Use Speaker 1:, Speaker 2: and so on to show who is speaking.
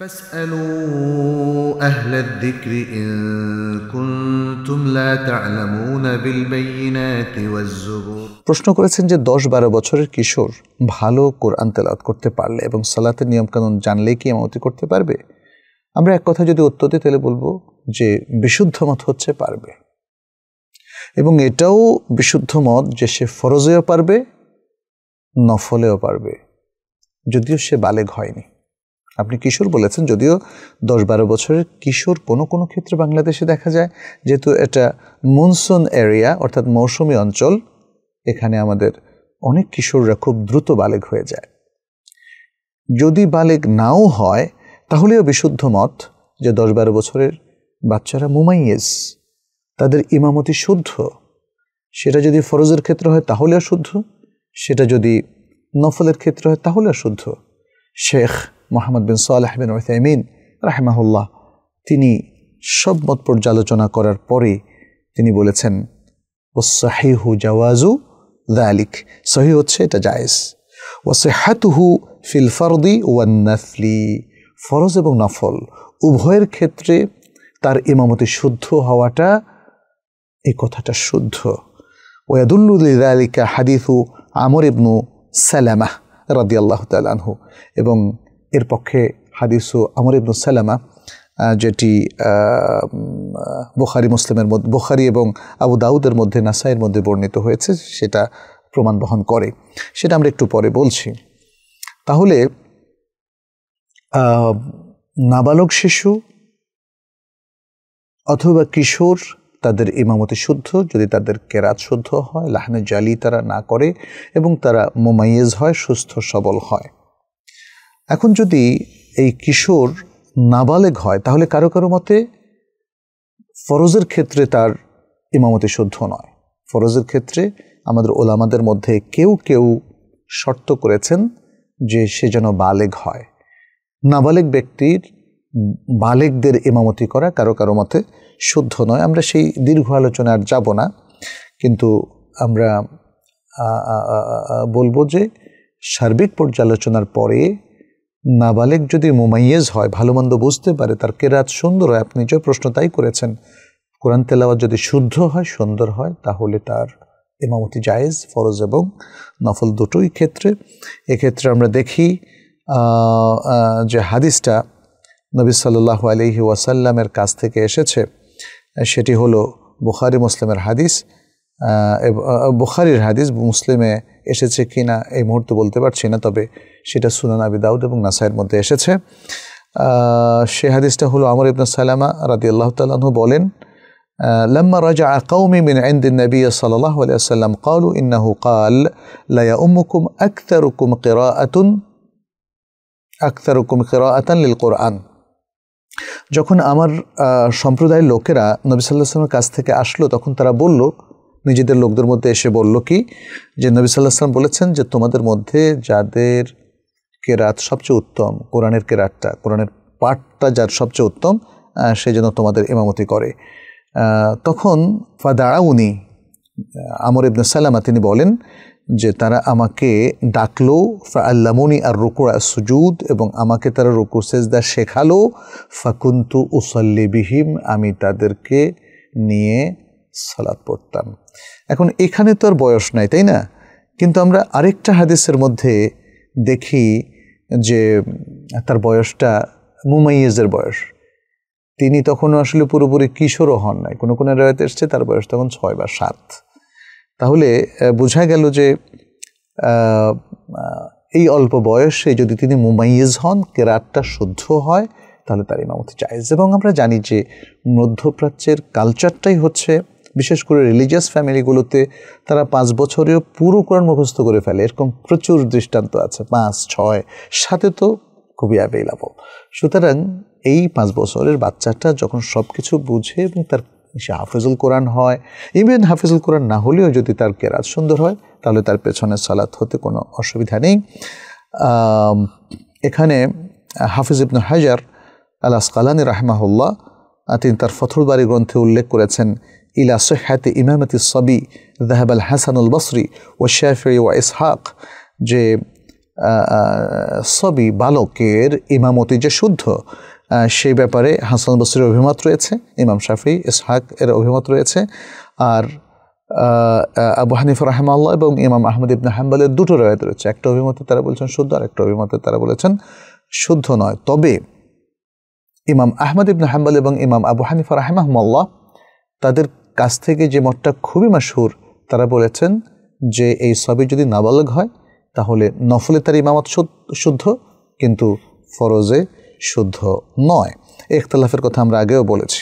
Speaker 1: فاسألوا أهل الذكر إن كنتم لا تعلمون بالبينات والزبور প্রশ্ন করেছেন যে 10 12 বছরের কিশোর ভালো কোরআন তেলাওয়াত করতে পারলে এবং সালাতের নিয়মকানুন জানলে কি ইমামতি করতে পারবে আমরা এক কথা যদি উত্তর দিই তাহলে বলবো যে বিশুদ্ধ মত হচ্ছে পারবে এবং এটাও বিশুদ্ধ মত যে সে ফরজেও পারবে নফলেও পারবে যদিও সে বালেগ হয়নি আপনি কিশোর বলেছেন যদিও দশ বারো বছরের কিশোর কোনো কোনো ক্ষেত্রে বাংলাদেশে দেখা যায় যেহেতু এটা মনসুন এরিয়া অর্থাৎ মৌসুমি অঞ্চল এখানে আমাদের অনেক কিশোররা খুব দ্রুত বালেগ হয়ে যায় যদি বালেগ নাও হয় তাহলেও বিশুদ্ধ মত যে দশ বারো বছরের বাচ্চারা মুমাইয়েজ তাদের ইমামতি শুদ্ধ সেটা যদি ফরজের ক্ষেত্রে হয় তাহলেও শুদ্ধ সেটা যদি নফলের ক্ষেত্রে হয় তাহলেও শুদ্ধ শেখ মোহাম্মদ বিন সোয়ালাহ বিন ওসাইমিন রাহেমাহুল্লাহ তিনি সব মত পর্যালোচনা করার পরে তিনি বলেছেন ও সাহিহু জাওয়াজু দালিক সহি হচ্ছে এটা জায়েজ ও সেহাতুহু ফিল ফরদি ওয়ান নাফলি ফরজ এবং নফল উভয়ের ক্ষেত্রে তার ইমামতি শুদ্ধ হওয়াটা এই কথাটা শুদ্ধ ওয়াদুল্লুল হাদিফু আমর ইবনু সালামাহ আল্লাহ তালহু এবং এর পক্ষে হাদিস ও আমর ইবনুল সালামা যেটি বোখারি মুসলিমের মধ্যে বোখারি এবং আবু দাউদের মধ্যে নাসাইয়ের মধ্যে বর্ণিত হয়েছে সেটা প্রমাণ বহন করে সেটা আমরা একটু পরে বলছি তাহলে নাবালক শিশু অথবা কিশোর তাদের ইমামতি শুদ্ধ যদি তাদের কেরাত শুদ্ধ হয় লাহানে জালি তারা না করে এবং তারা মোমাইয়েজ হয় সুস্থ সবল হয় এখন যদি এই কিশোর নাবালেগ হয় তাহলে কারো কারো মতে ফরজের ক্ষেত্রে তার ইমামতি শুদ্ধ নয় ফরজের ক্ষেত্রে আমাদের ওলামাদের মধ্যে কেউ কেউ শর্ত করেছেন যে সে যেন বালেগ হয় নাবালেগ ব্যক্তির বালেকদের ইমামতি করা কারো কারো মতে শুদ্ধ নয় আমরা সেই দীর্ঘ আলোচনা আর যাব না কিন্তু আমরা বলবো যে সার্বিক পর্যালোচনার পরে নাবালেক যদি মোমাইয়েজ হয় ভালো মন্দ বুঝতে পারে তার কেরাত সুন্দর হয় আপনি যে প্রশ্ন তাই করেছেন কোরআন তেলাওয়াত যদি শুদ্ধ হয় সুন্দর হয় তাহলে তার ইমামতি জায়েজ ফরজ এবং নফল দুটোই ক্ষেত্রে এক্ষেত্রে আমরা দেখি যে হাদিসটা নবী সাল্লাহ আলহি ওয়াসাল্লামের কাছ থেকে এসেছে সেটি হলো বুখারি মুসলিমের হাদিস বুখারির হাদিস মুসলিমে এসেছে কি না এই মুহূর্তে বলতে পারছি না তবে সেটা সুনান আবি দাউদ এবং নাসাইয়ের মধ্যে এসেছে সে হাদিসটা হলো আমর ইবনা সালামা রাদি আল্লাহ তাল্লাহ বলেন لما رجع قوم من عند النبي صلى الله عليه وسلم قالوا إنه قال لا يؤمكم أكثركم قراءة أكثركم قراءة للقرآن যখন আমার সম্প্রদায়ের লোকেরা নবী সাল্লাহ আসলামের কাছ থেকে আসলো তখন তারা বলল নিজেদের লোকদের মধ্যে এসে বলল কি যে নবী সাল্লাহ সাল্লাম বলেছেন যে তোমাদের মধ্যে যাদের কেরাত সবচেয়ে উত্তম কোরআনের কেরাতটা কোরআনের পাঠটা যার সবচেয়ে উত্তম সে যেন তোমাদের ইমামতি করে তখন উনি আমর ইবনে সাল্লামা তিনি বলেন যে তারা আমাকে ডাকলো ফা আল্লামনি আর রুকুরা সুজুদ এবং আমাকে তারা রুকু সেজদা শেখালো ফাকুন্তু উসল্লি বিহিম আমি তাদেরকে নিয়ে সালাদ পড়তাম এখন এখানে তো আর বয়স নাই তাই না কিন্তু আমরা আরেকটা হাদিসের মধ্যে দেখি যে তার বয়সটা মুমাইয়েজের বয়স তিনি তখনও আসলে পুরোপুরি কিশোরও হন নাই কোনো কোনো রেওয়াতে এসছে তার বয়স তখন ছয় বা সাত তাহলে বোঝা গেল যে এই অল্প বয়সে যদি তিনি মুমাইয়েজ হন কেরাতটা শুদ্ধ হয় তাহলে তার ইমামতি চাইজ এবং আমরা জানি যে মধ্যপ্রাচ্যের কালচারটাই হচ্ছে বিশেষ করে রিলিজিয়াস ফ্যামিলিগুলোতে তারা পাঁচ বছরেও পুরো কোরআন মুখস্থ করে ফেলে এরকম প্রচুর দৃষ্টান্ত আছে পাঁচ ছয় সাথে তো খুবই অ্যাভেলেবল সুতরাং এই পাঁচ বছরের বাচ্চাটা যখন সব কিছু বুঝে এবং তার সে হাফিজুল কোরআন হয় ইভেন হাফিজুল কোরআন না হলেও যদি তার কেরাত সুন্দর হয় তাহলে তার পেছনে সালাত হতে কোনো অসুবিধা নেই এখানে হাফিজ ইবনু হাজার আল্লাহ সালানি রাহমাহুল্লাহ তিনি তার ফথরবাড়ি গ্রন্থে উল্লেখ করেছেন إلى صحة إمامة الصبي ذهب الحسن البصري والشافعي وإسحاق যে সবি বালকের ইমামতি যে শুদ্ধ সেই ব্যাপারে হাসান বসরির অভিমত রয়েছে ইমাম শাফি ইসহাক এর অভিমত রয়েছে আর আবু হানিফ রহমাল্লাহ এবং ইমাম আহমদ ইবনে হাম্বালের দুটো রয়েত রয়েছে একটা অভিমতে তারা বলছেন শুদ্ধ আর একটা অভিমতে তারা বলেছেন শুদ্ধ নয় তবে ইমাম আহমদ ইবনে হাম্বাল এবং ইমাম আবু হানিফা রাহমাহমাল্লাহ তাদের কাছ থেকে যে মতটা খুবই মাসুর তারা বলেছেন যে এই সবই যদি নাবালক হয় তাহলে নফলে তার ইমামত শুদ্ধ কিন্তু ফরজে শুদ্ধ নয় এখতলাফের কথা আমরা আগেও বলেছি